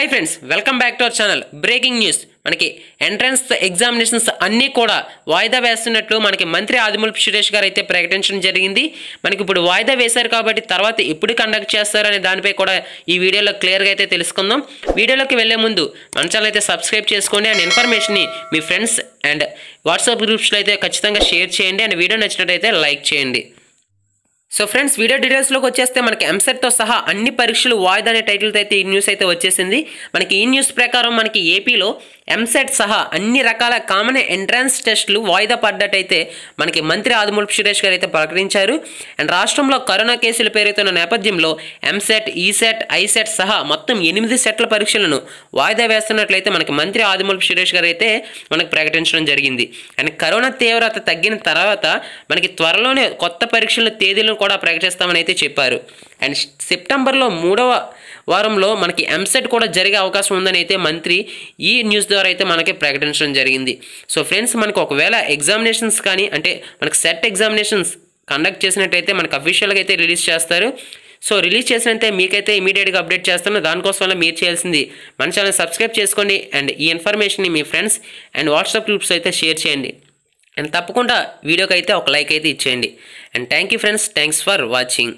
hi friends welcome back to our channel breaking news మనకి entrance examinations అన్నీ కూడా వాయిదా వేస్తున్నట్లు మనకి మంత్రి ఆదిమూలపు సురేష్ గారు అయితే ప్రకటించడం జరిగింది మనకి ఇప్పుడు వాయిదా వేశారు కాబట్టి తర్వాత ఎప్పుడు కండక్ట్ చేస్తారు అనే దానిపై కూడా ఈ వీడియోలో క్లియర్గా అయితే తెలుసుకుందాం వీడియోలోకి వెళ్లే ముందు మన ఛానల్ అయితే సబ్స్క్రైబ్ చేసుకోండి అండ్ ఇన్ఫర్మేషన్ని మీ ఫ్రెండ్స్ అండ్ వాట్సాప్ గ్రూప్స్లో అయితే ఖచ్చితంగా షేర్ చేయండి అండ్ వీడియో నచ్చినట్టయితే లైక్ చేయండి సో ఫ్రెండ్స్ వీడియో డీటెయిల్స్లోకి వచ్చేస్తే మనకి ఎంసెట్తో సహా అన్ని పరీక్షలు వాయిదా అనే టైటిల్తో అయితే ఈ న్యూస్ అయితే వచ్చేసింది మనకి ఈ న్యూస్ ప్రకారం మనకి ఏపీలో ఎంసెట్ సహా అన్ని రకాల కామన్ ఎంట్రన్స్ టెస్టులు వాయిదా పడ్డట్టయితే మనకి మంత్రి ఆదిమూలపు సురేష్ గారు అయితే ప్రకటించారు అండ్ రాష్ట్రంలో కరోనా కేసులు పెరుగుతున్న నేపథ్యంలో ఎంసెట్ ఈసెట్ ఐసెట్ సహా మొత్తం ఎనిమిది సెట్ల పరీక్షలను వాయిదా వేస్తున్నట్లయితే మనకి మంత్రి ఆదిమూలపు సురేష్ గారు అయితే మనకు ప్రకటించడం జరిగింది అండ్ కరోనా తీవ్రత తగ్గిన తర్వాత మనకి త్వరలోనే కొత్త పరీక్షల తేదీలు కూడా ప్రకటిస్తామని అయితే చెప్పారు అండ్ సెప్టెంబర్లో మూడవ వారంలో మనకి ఎంసెట్ e కూడా జరిగే అవకాశం ఉందని అయితే మంత్రి ఈ న్యూస్ ద్వారా అయితే మనకి ప్రకటించడం జరిగింది సో ఫ్రెండ్స్ మనకు ఒకవేళ ఎగ్జామినేషన్స్ కానీ అంటే మనకు సెట్ ఎగ్జామినేషన్స్ కండక్ట్ చేసినట్టయితే మనకు అఫీషియల్గా అయితే రిలీజ్ చేస్తారు సో రిలీజ్ చేసినట్టే మీకైతే ఇమీడియట్గా అప్డేట్ చేస్తాను దానికోసం మీరు చేయాల్సింది మన ఛానల్ సబ్స్క్రైబ్ చేసుకోండి అండ్ ఈ ఇన్ఫర్మేషన్ని మీ ఫ్రెండ్స్ అండ్ వాట్సాప్ గ్రూప్స్ అయితే షేర్ చేయండి అండ్ తప్పకుండా వీడియోకి అయితే ఒక లైక్ అయితే ఇచ్చేయండి and thank you friends thanks for watching